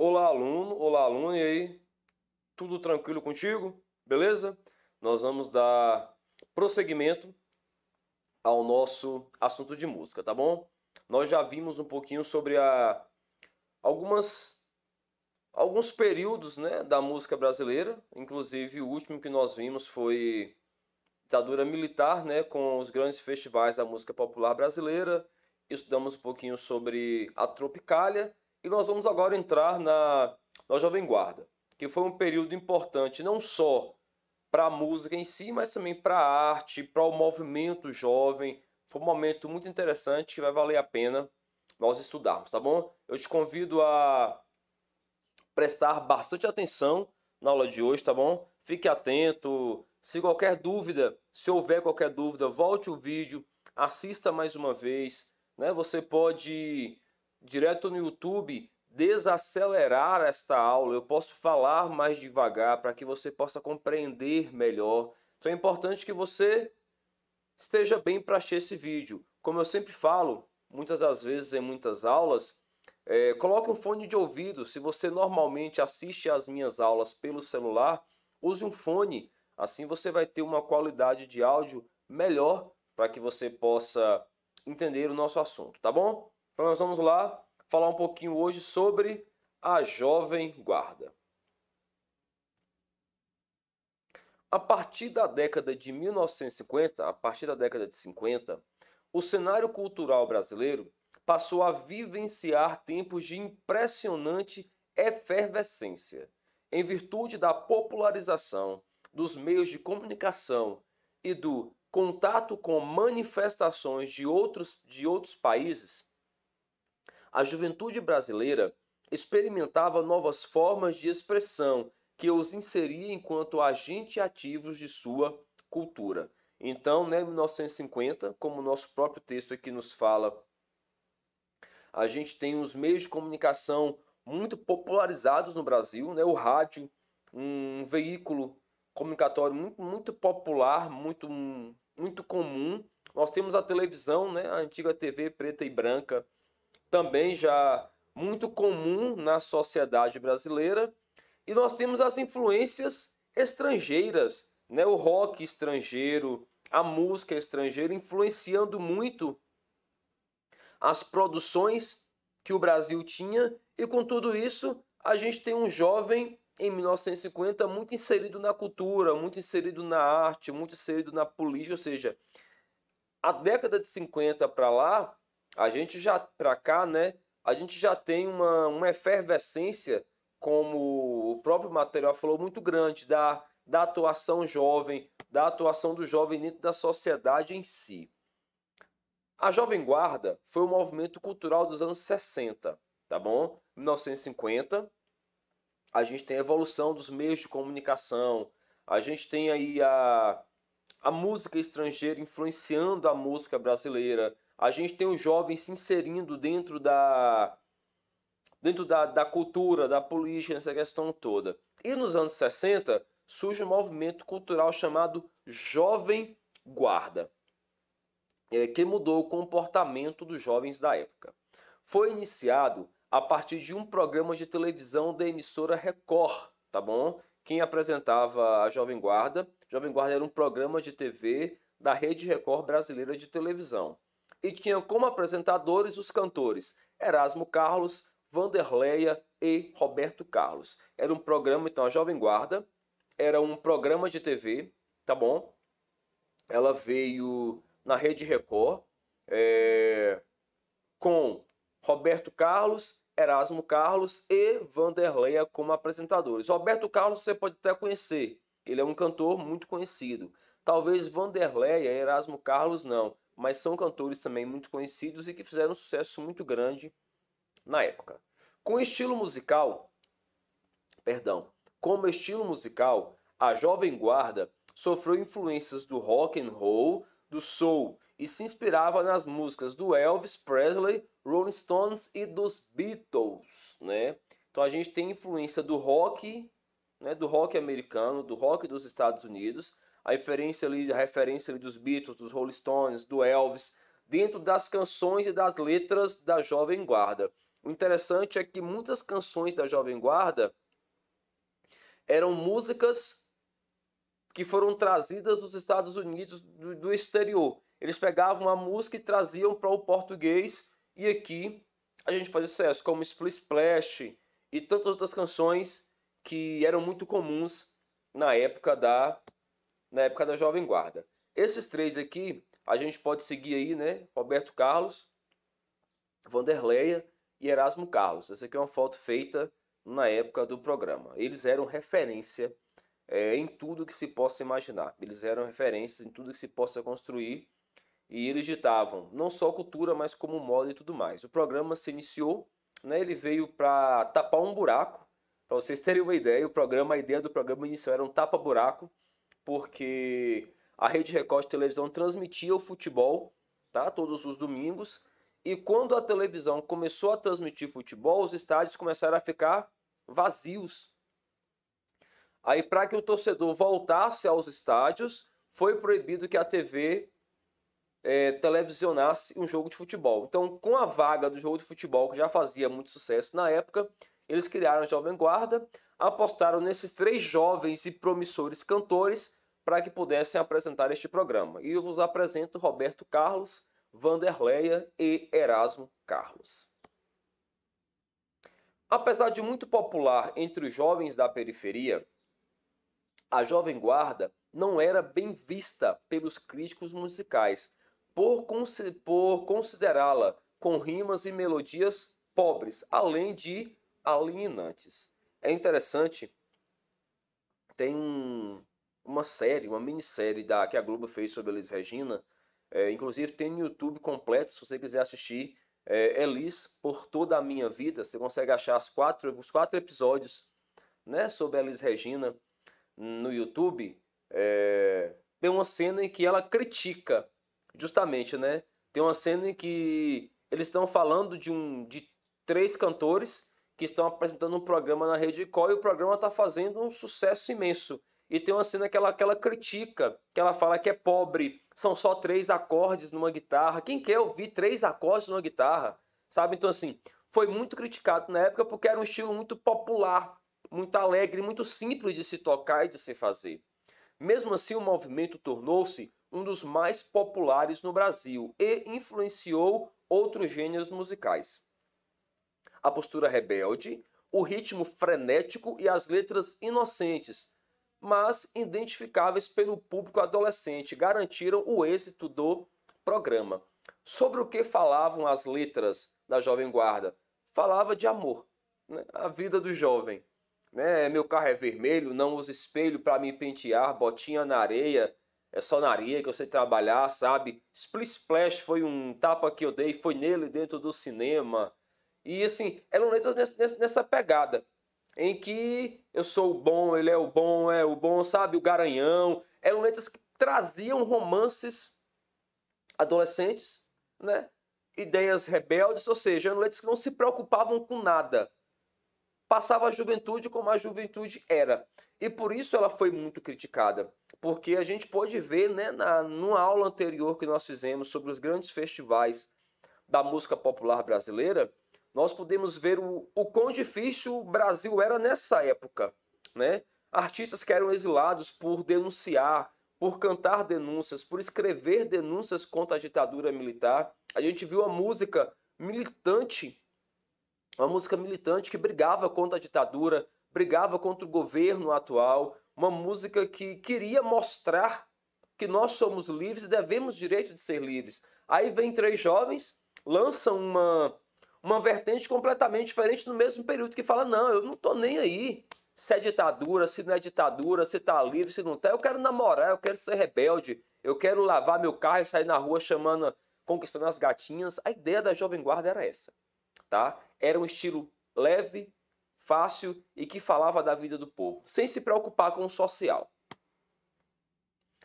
Olá, aluno, olá, aluno, e aí? Tudo tranquilo contigo? Beleza? Nós vamos dar prosseguimento ao nosso assunto de música, tá bom? Nós já vimos um pouquinho sobre a algumas alguns períodos, né, da música brasileira, inclusive o último que nós vimos foi ditadura militar, né, com os grandes festivais da música popular brasileira. Estudamos um pouquinho sobre a Tropicália nós vamos agora entrar na, na Jovem Guarda, que foi um período importante não só para a música em si, mas também para a arte, para o movimento jovem. Foi um momento muito interessante que vai valer a pena nós estudarmos, tá bom? Eu te convido a prestar bastante atenção na aula de hoje, tá bom? Fique atento. Se qualquer dúvida, se houver qualquer dúvida, volte o vídeo, assista mais uma vez, né? Você pode direto no YouTube, desacelerar esta aula, eu posso falar mais devagar para que você possa compreender melhor. Então é importante que você esteja bem para assistir esse vídeo. Como eu sempre falo, muitas das vezes em muitas aulas, é, coloque um fone de ouvido. Se você normalmente assiste às minhas aulas pelo celular, use um fone. Assim você vai ter uma qualidade de áudio melhor para que você possa entender o nosso assunto, tá bom? Então nós vamos lá falar um pouquinho hoje sobre a Jovem Guarda. A partir da década de 1950, a partir da década de 50, o cenário cultural brasileiro passou a vivenciar tempos de impressionante efervescência, em virtude da popularização dos meios de comunicação e do contato com manifestações de outros, de outros países a juventude brasileira experimentava novas formas de expressão que os inseria enquanto agentes ativos de sua cultura. Então, né, 1950, como o nosso próprio texto aqui nos fala, a gente tem os meios de comunicação muito popularizados no Brasil, né, o rádio, um veículo comunicatório muito, muito popular, muito, muito comum. Nós temos a televisão, né, a antiga TV preta e branca, também já muito comum na sociedade brasileira. E nós temos as influências estrangeiras, né? o rock estrangeiro, a música estrangeira influenciando muito as produções que o Brasil tinha. E com tudo isso, a gente tem um jovem em 1950 muito inserido na cultura, muito inserido na arte, muito inserido na política, ou seja, a década de 50 para lá a gente já para cá, né, a gente já tem uma, uma efervescência, como o próprio material falou, muito grande da, da atuação jovem, da atuação do jovem dentro da sociedade em si. A Jovem Guarda foi um movimento cultural dos anos 60, tá bom? 1950, a gente tem a evolução dos meios de comunicação, a gente tem aí a, a música estrangeira influenciando a música brasileira, a gente tem os jovens se inserindo dentro da dentro da, da cultura, da política, nessa questão toda. E nos anos 60 surge um movimento cultural chamado Jovem Guarda, é, que mudou o comportamento dos jovens da época. Foi iniciado a partir de um programa de televisão da emissora Record, tá bom? Quem apresentava a Jovem Guarda? Jovem Guarda era um programa de TV da Rede Record Brasileira de Televisão e tinha como apresentadores os cantores Erasmo Carlos, Vanderleia e Roberto Carlos. Era um programa, então, a Jovem Guarda, era um programa de TV, tá bom? Ela veio na Rede Record é, com Roberto Carlos, Erasmo Carlos e Vanderleia como apresentadores. Roberto Carlos você pode até conhecer, ele é um cantor muito conhecido. Talvez Vanderleia e Erasmo Carlos não mas são cantores também muito conhecidos e que fizeram um sucesso muito grande na época. Com estilo musical, perdão, como estilo musical, a Jovem Guarda sofreu influências do rock and roll, do soul e se inspirava nas músicas do Elvis Presley, Rolling Stones e dos Beatles, né? Então a gente tem influência do rock, né, do rock americano, do rock dos Estados Unidos, a referência ali, a referência ali dos Beatles, dos Rolling Stones, do Elvis, dentro das canções e das letras da Jovem Guarda. O interessante é que muitas canções da Jovem Guarda eram músicas que foram trazidas dos Estados Unidos do, do exterior. Eles pegavam a música e traziam para o português e aqui a gente fazia sucesso, como Split Splash e tantas outras canções que eram muito comuns na época da na época da Jovem Guarda. Esses três aqui, a gente pode seguir aí, né? Roberto Carlos, Vanderleia e Erasmo Carlos. Essa aqui é uma foto feita na época do programa. Eles eram referência é, em tudo que se possa imaginar. Eles eram referências em tudo que se possa construir. E eles ditavam não só cultura, mas como moda e tudo mais. O programa se iniciou, né, ele veio para tapar um buraco. Para vocês terem uma ideia, o programa, a ideia do programa inicial era um tapa-buraco porque a Rede Record de Televisão transmitia o futebol, tá? Todos os domingos. E quando a televisão começou a transmitir futebol, os estádios começaram a ficar vazios. Aí, para que o torcedor voltasse aos estádios, foi proibido que a TV é, televisionasse um jogo de futebol. Então, com a vaga do jogo de futebol, que já fazia muito sucesso na época, eles criaram a Jovem Guarda, apostaram nesses três jovens e promissores cantores para que pudessem apresentar este programa. E eu vos apresento Roberto Carlos, Vanderleia e Erasmo Carlos. Apesar de muito popular entre os jovens da periferia, a Jovem Guarda não era bem vista pelos críticos musicais por, por considerá-la com rimas e melodias pobres, além de alienantes. É interessante, tem um, uma série, uma minissérie da, que a Globo fez sobre Elis Regina. É, inclusive tem no YouTube completo, se você quiser assistir. É, Elis, por toda a minha vida, você consegue achar as quatro, os quatro episódios né, sobre Elis Regina no YouTube. É, tem uma cena em que ela critica, justamente, né? Tem uma cena em que eles estão falando de um de três cantores que estão apresentando um programa na Rede Record e o programa está fazendo um sucesso imenso. E tem uma cena que ela, que ela critica, que ela fala que é pobre, são só três acordes numa guitarra. Quem quer ouvir três acordes numa guitarra? Sabe? Então, assim, foi muito criticado na época porque era um estilo muito popular, muito alegre, muito simples de se tocar e de se fazer. Mesmo assim, o movimento tornou-se um dos mais populares no Brasil e influenciou outros gêneros musicais. A postura rebelde, o ritmo frenético e as letras inocentes mas identificáveis pelo público adolescente, garantiram o êxito do programa. Sobre o que falavam as letras da Jovem Guarda? Falava de amor, né? a vida do jovem. Né? Meu carro é vermelho, não uso espelho para me pentear, botinha na areia, é só na areia que eu sei trabalhar, sabe? Split Splash foi um tapa que eu dei, foi nele dentro do cinema. E assim, eram letras nessa pegada em que eu sou o bom, ele é o bom, é o bom, sabe? O Garanhão. Eram letras que traziam romances adolescentes, né? Ideias rebeldes, ou seja, eram letras que não se preocupavam com nada. Passava a juventude como a juventude era. E por isso ela foi muito criticada. Porque a gente pode ver, né, na, numa aula anterior que nós fizemos sobre os grandes festivais da música popular brasileira, nós podemos ver o, o quão difícil o Brasil era nessa época. Né? Artistas que eram exilados por denunciar, por cantar denúncias, por escrever denúncias contra a ditadura militar. A gente viu a música militante, uma música militante que brigava contra a ditadura, brigava contra o governo atual, uma música que queria mostrar que nós somos livres e devemos direito de ser livres. Aí vem três jovens, lançam uma uma vertente completamente diferente no mesmo período que fala: não, eu não estou nem aí. Se é ditadura, se não é ditadura, se está livre, se não está. Eu quero namorar, eu quero ser rebelde, eu quero lavar meu carro e sair na rua chamando, conquistando as gatinhas. A ideia da Jovem Guarda era essa. tá? Era um estilo leve, fácil e que falava da vida do povo, sem se preocupar com o social.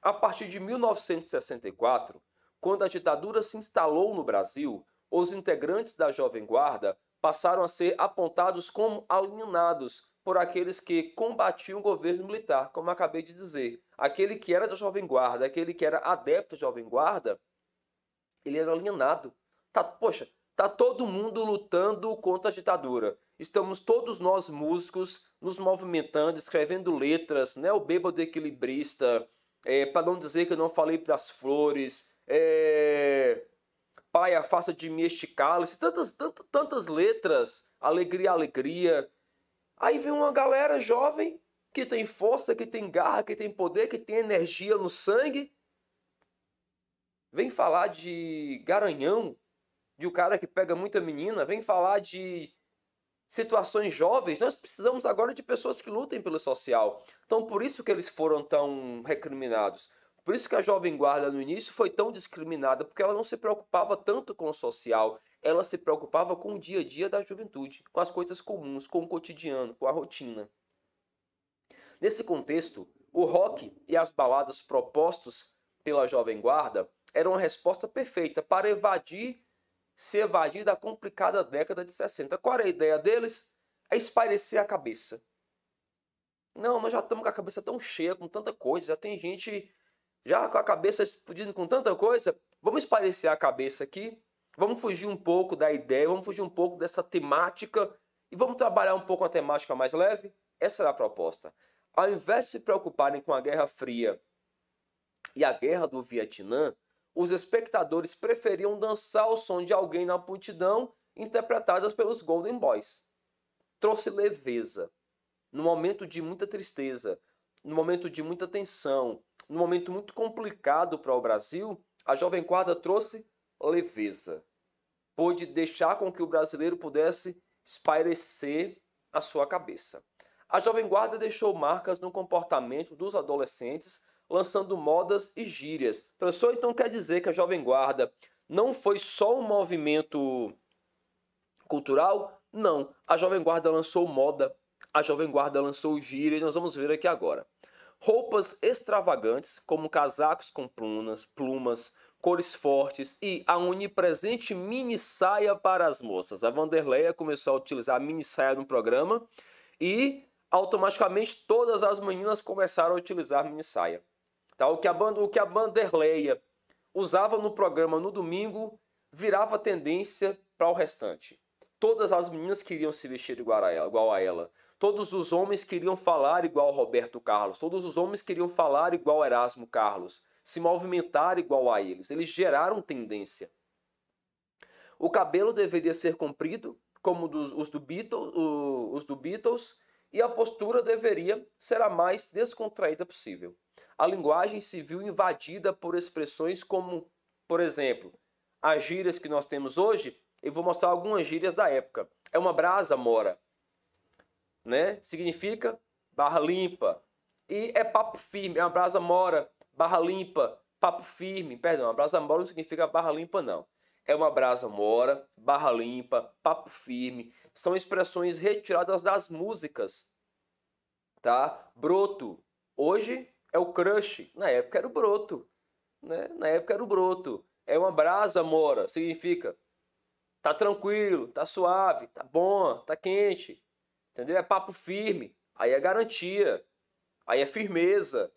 A partir de 1964, quando a ditadura se instalou no Brasil, os integrantes da Jovem Guarda passaram a ser apontados como alienados por aqueles que combatiam o governo militar, como acabei de dizer. Aquele que era da Jovem Guarda, aquele que era adepto da Jovem Guarda, ele era alienado. Tá, poxa, tá todo mundo lutando contra a ditadura. Estamos todos nós músicos nos movimentando, escrevendo letras, né? O bêbado equilibrista, é, para não dizer que eu não falei das flores, é, Pai, afasta de mim este cálice. Tantas, tantas, tantas letras. Alegria, alegria. Aí vem uma galera jovem que tem força, que tem garra, que tem poder, que tem energia no sangue. Vem falar de garanhão, de um cara que pega muita menina. Vem falar de situações jovens, nós precisamos agora de pessoas que lutem pelo social. Então, por isso que eles foram tão recriminados. Por isso que a Jovem Guarda no início foi tão discriminada, porque ela não se preocupava tanto com o social, ela se preocupava com o dia a dia da juventude, com as coisas comuns, com o cotidiano, com a rotina. Nesse contexto, o rock e as baladas propostos pela Jovem Guarda eram a resposta perfeita para evadir, se evadir da complicada década de 60. Qual era a ideia deles? É espairecer a cabeça. Não, nós já estamos com a cabeça tão cheia, com tanta coisa, já tem gente já com a cabeça explodindo com tanta coisa, vamos esparecer a cabeça aqui, vamos fugir um pouco da ideia, vamos fugir um pouco dessa temática e vamos trabalhar um pouco a temática mais leve? Essa era é a proposta. Ao invés de se preocuparem com a Guerra Fria e a Guerra do Vietnã, os espectadores preferiam dançar o som de alguém na multidão, interpretadas pelos Golden Boys. Trouxe leveza. No momento de muita tristeza, no momento de muita tensão, num momento muito complicado para o Brasil, a Jovem Guarda trouxe leveza. Pôde deixar com que o brasileiro pudesse espairecer a sua cabeça. A Jovem Guarda deixou marcas no comportamento dos adolescentes, lançando modas e gírias. Professor, então quer dizer que a Jovem Guarda não foi só um movimento cultural? Não. A Jovem Guarda lançou moda, a Jovem Guarda lançou gírias, nós vamos ver aqui agora. Roupas extravagantes, como casacos com plumas, plumas, cores fortes e a onipresente mini saia para as moças. A Vanderleia começou a utilizar a mini saia no programa e automaticamente todas as meninas começaram a utilizar mini saia. Tá? O, que a, o que a Vanderleia usava no programa no domingo virava tendência para o restante. Todas as meninas queriam se vestir igual a ela. Igual a ela. Todos os homens queriam falar igual Roberto Carlos, todos os homens queriam falar igual Erasmo Carlos, se movimentar igual a eles. Eles geraram tendência. O cabelo deveria ser comprido, como dos, os, do Beatles, o, os do Beatles, e a postura deveria ser a mais descontraída possível. A linguagem se viu invadida por expressões como, por exemplo, as gírias que nós temos hoje. Eu vou mostrar algumas gírias da época. É uma brasa mora né? Significa barra limpa. E é papo firme, é uma brasa mora, barra limpa, papo firme. Perdão, a brasa mora não significa barra limpa, não. É uma brasa mora, barra limpa, papo firme. São expressões retiradas das músicas, tá? Broto. Hoje é o crush, na época era o broto, né? Na época era o broto. É uma brasa mora, significa tá tranquilo, tá suave, tá bom, tá quente, Entendeu? É papo firme. Aí é garantia. Aí é firmeza.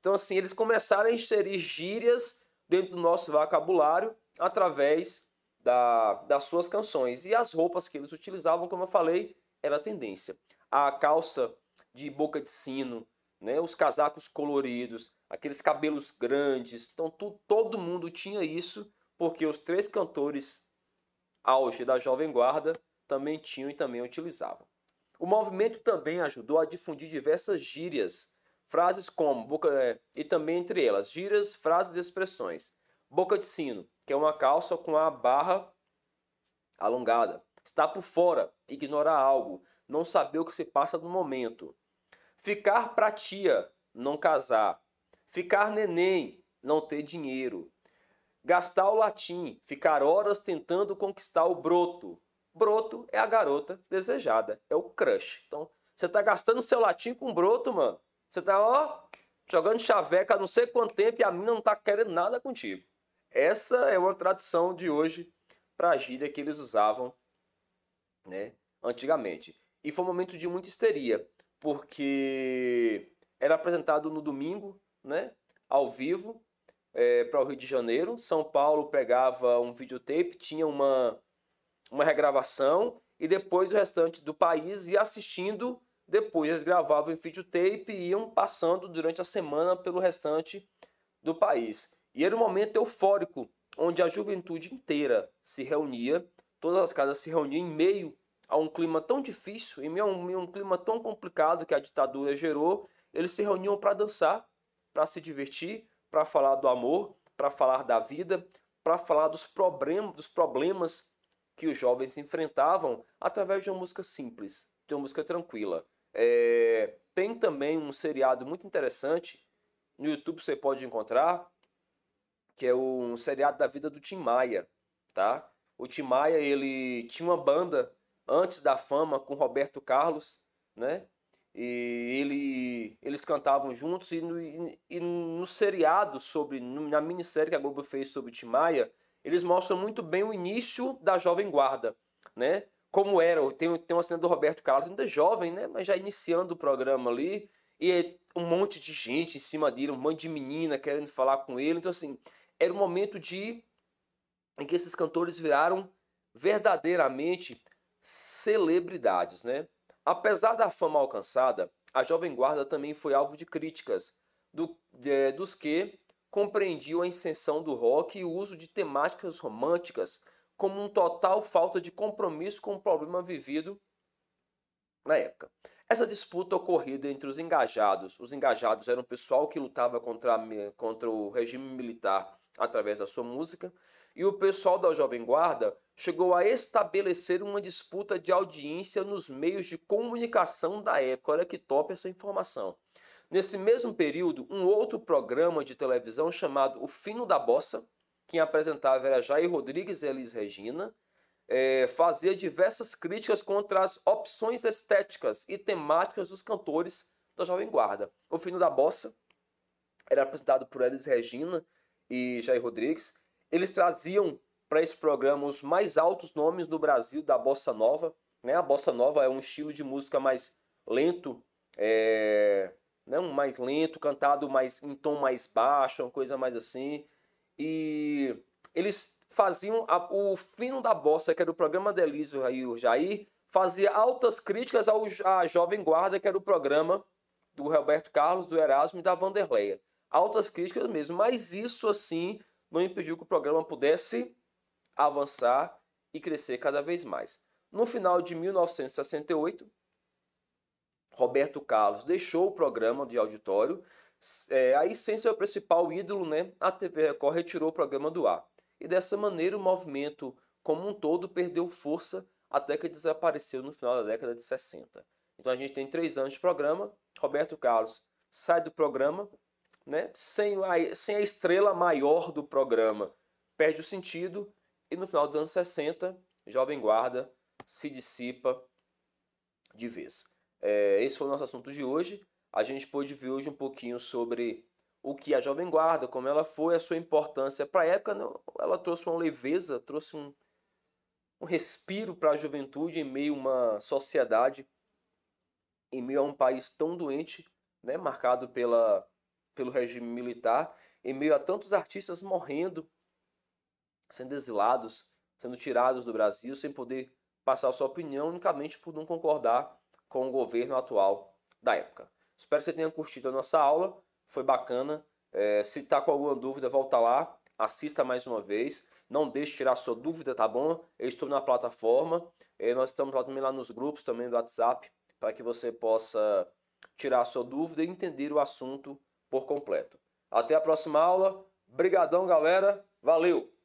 Então, assim, eles começaram a inserir gírias dentro do nosso vocabulário através da, das suas canções. E as roupas que eles utilizavam, como eu falei, era a tendência. A calça de boca de sino, né? os casacos coloridos, aqueles cabelos grandes. Então, tu, todo mundo tinha isso, porque os três cantores auge da Jovem Guarda também tinham e também utilizavam. O movimento também ajudou a difundir diversas gírias, frases como boca, é, e também entre elas gírias, frases e expressões. Boca de sino, que é uma calça com a barra alongada. Estar por fora, ignorar algo, não saber o que se passa no momento. Ficar pra tia, não casar. Ficar neném, não ter dinheiro. Gastar o latim, ficar horas tentando conquistar o broto broto é a garota desejada, é o crush. Então, você tá gastando seu latim com broto, mano. Você tá, ó, jogando chaveca há não sei quanto tempo e a mina não tá querendo nada contigo. Essa é uma tradição de hoje para gíria que eles usavam, né, antigamente. E foi um momento de muita histeria, porque era apresentado no domingo, né, ao vivo, é, eh, para o Rio de Janeiro. São Paulo pegava um videotape, tinha uma uma regravação e depois o restante do país ia assistindo. Depois eles gravavam em videotape e iam passando durante a semana pelo restante do país. E era um momento eufórico, onde a juventude inteira se reunia, todas as casas se reuniam em meio a um clima tão difícil, em meio a um, um clima tão complicado que a ditadura gerou. Eles se reuniam para dançar, para se divertir, para falar do amor, para falar da vida, para falar dos, problem dos problemas que os jovens enfrentavam através de uma música simples, de uma música tranquila. É, tem também um seriado muito interessante, no YouTube você pode encontrar, que é um seriado da vida do Tim Maia, tá? O Tim Maia, ele tinha uma banda antes da fama com Roberto Carlos, né? E ele, eles cantavam juntos e no, e, e no seriado sobre, na minissérie que a Globo fez sobre o Tim Maia, eles mostram muito bem o início da Jovem Guarda, né? Como era, tem, tem uma cena do Roberto Carlos, ainda jovem, né? Mas já iniciando o programa ali, e é um monte de gente em cima dele, um monte de menina querendo falar com ele. Então, assim, era um momento de em que esses cantores viraram verdadeiramente celebridades, né? Apesar da fama alcançada, a Jovem Guarda também foi alvo de críticas do, dos que compreendiam a ascensão do rock e o uso de temáticas românticas como um total falta de compromisso com o problema vivido na época. Essa disputa ocorrida entre os engajados, os engajados eram o pessoal que lutava contra, a, contra o regime militar através da sua música, e o pessoal da Jovem Guarda chegou a estabelecer uma disputa de audiência nos meios de comunicação da época. Olha que top essa informação. Nesse mesmo período, um outro programa de televisão chamado O Fino da Bossa, quem apresentava era Jair Rodrigues e Elis Regina, é, fazia diversas críticas contra as opções estéticas e temáticas dos cantores da Jovem Guarda. O Fino da Bossa era apresentado por Elis Regina e Jair Rodrigues. Eles traziam para esse programa os mais altos nomes do Brasil da bossa nova. Né? A bossa nova é um estilo de música mais lento, é, né? Um mais lento, cantado mais em tom mais baixo, uma coisa mais assim. E eles faziam a, o fino da bossa, que era o programa de Elísio e o Jair, fazia altas críticas ao, à Jovem Guarda, que era o programa do Roberto Carlos, do Erasmo e da Vanderleia. Altas críticas mesmo, mas isso assim não impediu que o programa pudesse avançar e crescer cada vez mais. No final de 1968, Roberto Carlos deixou o programa de auditório, é, aí sem seu principal ídolo, né, a TV Record retirou o programa do ar. E dessa maneira o movimento como um todo perdeu força até que desapareceu no final da década de 60. Então a gente tem três anos de programa, Roberto Carlos sai do programa, né, sem, a, sem a estrela maior do programa, perde o sentido, e no final dos anos 60, Jovem Guarda se dissipa de vez. É, esse foi o nosso assunto de hoje. A gente pôde ver hoje um pouquinho sobre o que a Jovem Guarda, como ela foi, a sua importância para a época. Né? Ela trouxe uma leveza, trouxe um, um respiro para a juventude em meio a uma sociedade, em meio a um país tão doente, né? marcado pela, pelo regime militar, em meio a tantos artistas morrendo, sendo exilados, sendo tirados do Brasil, sem poder passar sua opinião, unicamente por não concordar com o governo atual da época. Espero que você tenha curtido a nossa aula, foi bacana. É, se está com alguma dúvida, volta lá, assista mais uma vez. Não deixe de tirar sua dúvida, tá bom? Eu estou na plataforma, nós estamos lá também lá nos grupos também do WhatsApp, para que você possa tirar sua dúvida e entender o assunto por completo. Até a próxima aula. Brigadão, galera. Valeu!